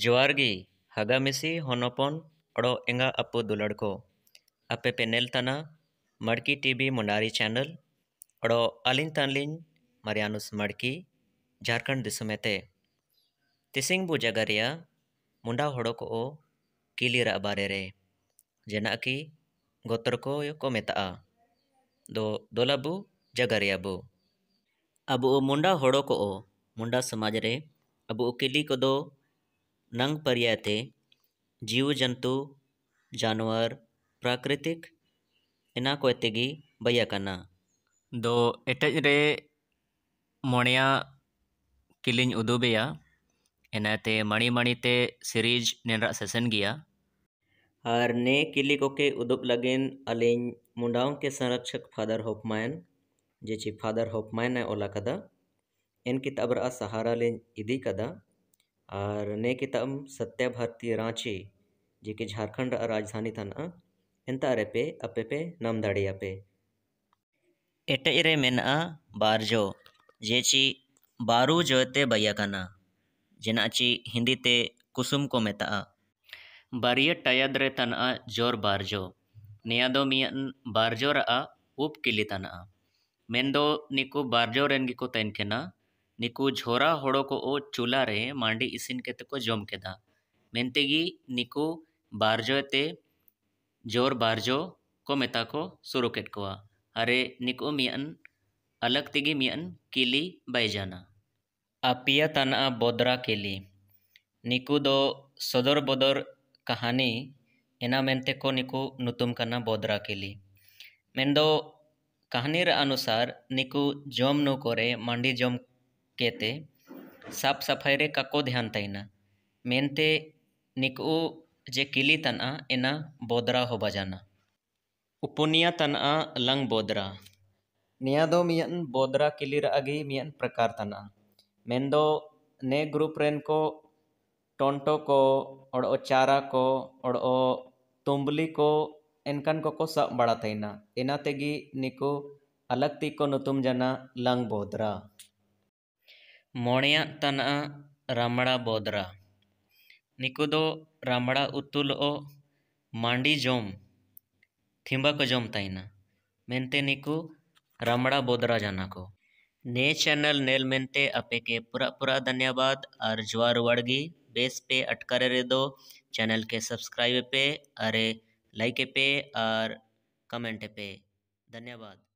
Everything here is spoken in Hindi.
ᱡᱚᱦᱟᱨ ᱜᱮ ᱦᱟᱜᱟᱢᱤᱥᱤ ᱦᱚᱱᱚᱯᱚᱱ ᱚᱲᱚ ᱮᱸᱜᱟ ᱟᱯᱚ ᱫᱩᱞᱟᱹᱲ ᱠᱚ ᱟᱯᱮ ᱯᱮ ᱛᱟᱱᱟ मड़की टीवी मुंडारी चैनल और अलिन तनलिन मरियानुस मड़की झारखंड दिसमेते तिसिंग बु जगरिया मुंडा हड़ो को किलियर बारे रे जेना कि गोत्र को को मेता दो दोलाबू जगरिया बु अब ओ मुंडा हड़ो को मुंडा समाज रे अब ओ किली को दो नंग पर्यायते जीव जंतु जानवर प्राकृतिक इना को तेगी बया करना दो एटज रे मणिया किलिंग उदुबेया इनाते मणि मणि ते सीरीज नेनरा सेशन गिया और ने किली को के उदुप लगेन अलिंग मुंडाओं के संरक्षक फादर होपमायन जे ची फादर होपमायन है ओला कदा इन किताबरा सहारा लिंग इदी कदा और ने के कितम सत्य भारतीय रांची जी के झारखंड राजधानी था ना इनता रेपे अपे पे नाम दाड़ी अपे एटरे में बारजो जे ची बारू जोते बयाकना जिना ची हिंदी ते कुसुम को मेता बारिया टयाद रे तना जोर बारजो नियादो मियन बारजो रा उप किली तना मेन दो निको बारजो रेंगी को तैन के ना निकु झोरा को ओ चूला ಝೋರಾ मांडी ಓ के ಮಾಂಡಿ ಇಸಿನ್ के दा मेनतेगी निकु बारजो ते जोर बारजो को मेता को सुरु केटकुआ अरे निकु मियन अलग तिगी मियन किली बाय जाना आपिया तना बोदरा केली निकु दो सदर बदर कहानी एना मेनते को निकु नुतुम करना बोदरा केली मेन दो कहानी अनुसार निकु जोम नो करे मांडी जोम केते साफ सफाई रे काको ध्यान तैना मेनते निकू जे किली तना एना बोदरा हो बजाना उपनिया तना लंग बोदरा निया दो मियन बोदरा किली अगी मियन प्रकार तना मेन दो ने ग्रुप रेन को टोंटो को और ओ चारा को और ओ तुम्बली को इनकन को को सब बड़ा तैना इना तेगी निको अलग ती को नुतुम जना लंग बोदरा ᱢᱚᱬᱮᱭᱟᱜ ᱛᱟᱱᱟᱜᱼᱟ रामड़ा बोदरा निकुदो रामड़ा उतुल ओ मांडी जोम थिंबा को जोम ᱡᱚᱢ ᱛᱟᱦᱮᱱᱟ निकु रामड़ा बोदरा जाना को ने चैनल नेल मेनते अपे के पूरा पूरा धन्यवाद और जुआर वड़गी बेस पे अटकरे रे दो चैनल के सब्सक्राइब पे अरे लाइक पे और कमेंट पे धन्यवाद